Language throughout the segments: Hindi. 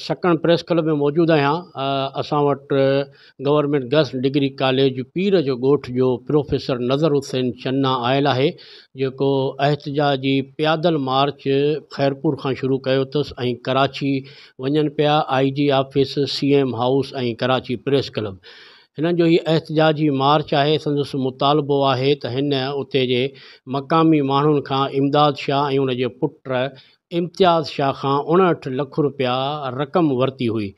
सकण प्रेस क्लब में मौजूदु आहियां असां वटि गवर्नमेंट गर्ल्स डिग्री कॉलेज पीर जो ॻोठ जो प्रोफेसर नज़र हुसैन चन्ना आयल आहे जेको एतिजाज जी प्यादल मार्च ख़ैरपुर खां शुरू कयो अथसि ऐं कराची वञनि पिया I G office C M house ऐं कराची प्रेस क्लब हिननि जो ई एतिजाज जी मार्च आहे संदसि मुतालबो आहे त हिन उते जे मक़ामी माण्हुनि खां इमदाद शाह ऐं हुनजे पुट इम्तियाज़ शाह खां उणहठि लख रुपिया रक़म वरिती हुई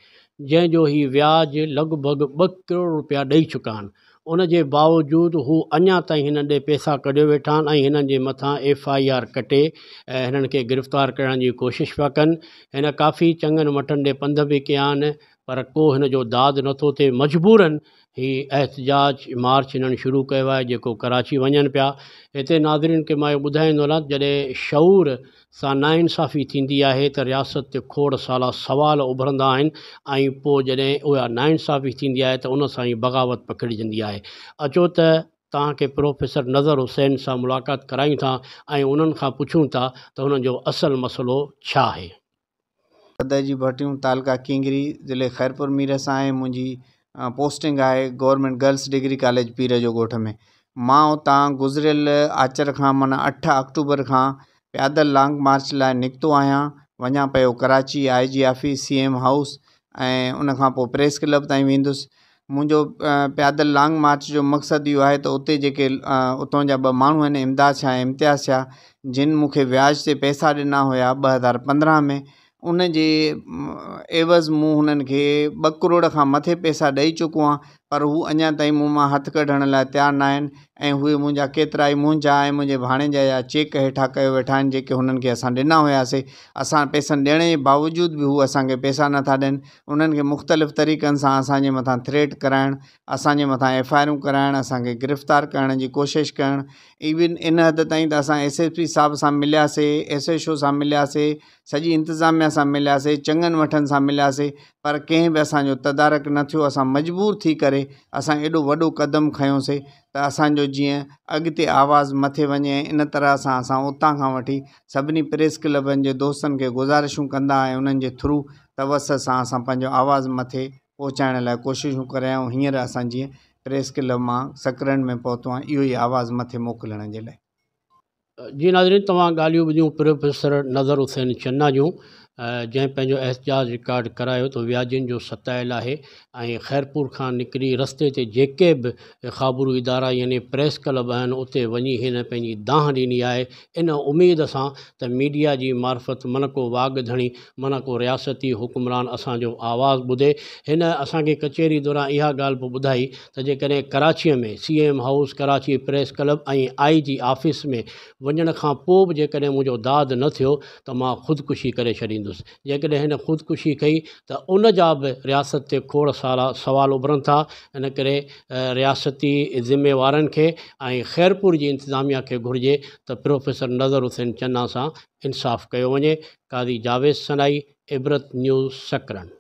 जंहिंजो ही व्याज लॻभॻि ॿ करोड़ रुपिया ॾेई चुका आहिनि उन जे बावजूद हू अञा ताईं हिन ॾे पैसा कढियो वेठा आहिनि ऐं हिननि जे मथां एफ आई आर कटे ऐं हिननि खे गिरफ़्तार करण जी कोशिशि पिया कनि हिन काफ़ी चङनि मठनि ॾे पंध बि कया आहिनि पर को जो दाद नथो थिए मजबूरनि हीउ एहतजाज मार्च हिननि शुरू कयो आहे जेको कराची वन पिया हिते नादरीन खे मां ॿुधाईंदो न जॾहिं शऊर सां नाइंसाफ़ी थी आहे त रियासत ते खोड़ साल सवाल उभरंदा आहिनि ऐं नाइंसाफ़ी थी आहे त उन बग़ावत पकड़िजंदी है अचो त तव्हांखे प्रोफेसर नज़र हुसैन से मुलाक़ात करायूं था ऐं उन्हनि खां था त हुननि जो असुलु मसइलो जी भटियूं तालका किंगरी ज़िले ख़ैरपुर मीरस आहे मुंहिंजी पोस्टिंग आहे गवर्नमेंट गर्ल्स डिग्री कॉलेज पीर जो गोठ में मां उतां गुज़िरियल आचर का माना अठ अक्टूबर का प्यादल लॉन्ग मार्च लाइ निकितो आहियां वञा पियो Karachi I G office C M house ए उन प्रेस क्लब ताईं वेंदुसि मुंहिंजो पैदल लॉन्ग मार्च जो मकसद इहो है त उते जेके उतां जा ॿ माण्हू इमदाद शाह ऐं इम्तियाज़ शाह जिन मूंखे व्याज से पैसा ॾिना हुया ॿ हज़ार पंद्रह में जे एवज़ मूं हुननि खे ॿ करोड़ खां मथे पैसा ॾेई चुको पर हू अञा ताईं मूं मां हथु कढण लाइ तयारु न आहिनि ऐं उहे मुंहिंजा केतिरा ई मुंहिंजा ऐं चेक हेठा कयो वेठा आहिनि जेके हुननि खे असां ॾिना हुआसीं असां पैसनि बावजूद भी हू असांखे पैसा ना दियन उन्हनि खे मुख़्तलिफ़ तरीक़नि सां असांजे मथां थ्रेट कराइण असांजे मथां एफ आई आरूं कराइण असांखे गिरफ़्तार करण की कोशिश करणु इविन इन हद ताईं त असां एस एस पी साहब से मिलियासीं एस एच ओ सां मिलियासीं सजी इंतजामिया सां मिलियासीं चङनि वठनि सां मिलियासीं पर कें भी असांजो तदारक न थियो असां मजबूर थी करे असां एॾो वॾो क़दम खंयोसीं त असांजो जीअं अॻिते आवाज़ मथे वञे इन तरह सां असां उतां खां वठी सभिनी प्रेस क्लबनि जे दोस्तनि खे गुज़ारिशूं कंदा ऐं जे थ्रू तवस सां असां पंहिंजो आवाज़ मथे पहुचाइण लाइ कोशिशूं करे हींअर असां जीअं प्रेस क्लब मां सकरनि में पहुतो आहियां इहो ई आवाज़ु मथे मोकिलण जे लाइ जी नाज़रीन तव्हां ॻाल्हियूं ॿुधियूं जंहिं पंहिंजो एजाज़ रिकॉर्ड करायो त वियाजनि जो सतायल आहे ऐं ख़ैरपुर खां निकिरी रस्ते ते जेके बि ख़ाबरू इदारा यानी प्रेस क्लब आहिनि उते वञी हिन पंहिंजी दाह ॾिनी आहे इन उमेद सां त मीडिया जी मार्फत मन को वाघ धणी मन को रियासती हुकुमरान असांजो आवाज़ ॿुधे हिन असांखे कचहरी दौरान इहा ॻाल्हि बि ॿुधाई त जेकॾहिं कराचीअ में C M house Karachi press club ऐं आई जी ऑफिस में वञण खां पोइ बि जेकॾहिं मुंहिंजो दाद न थियो त मां ख़ुदकुशी करे छॾींदुसि कंदुसि जेकॾहिं हिन ख़ुदिकुशी कई त उन जा बि रियासत ते खोड़ सारा सुवाल उभरनि था इन करे रियासती ज़िमेवारनि खे ऐं ख़ैरपुर जी इंतिज़ामिया खे घुरिजे त प्रोफेसर नज़र हुसैन चन्ना सां इंसाफ़ु कयो वञे कादी जावेद सनाई इबरत न्यूज़ सकरन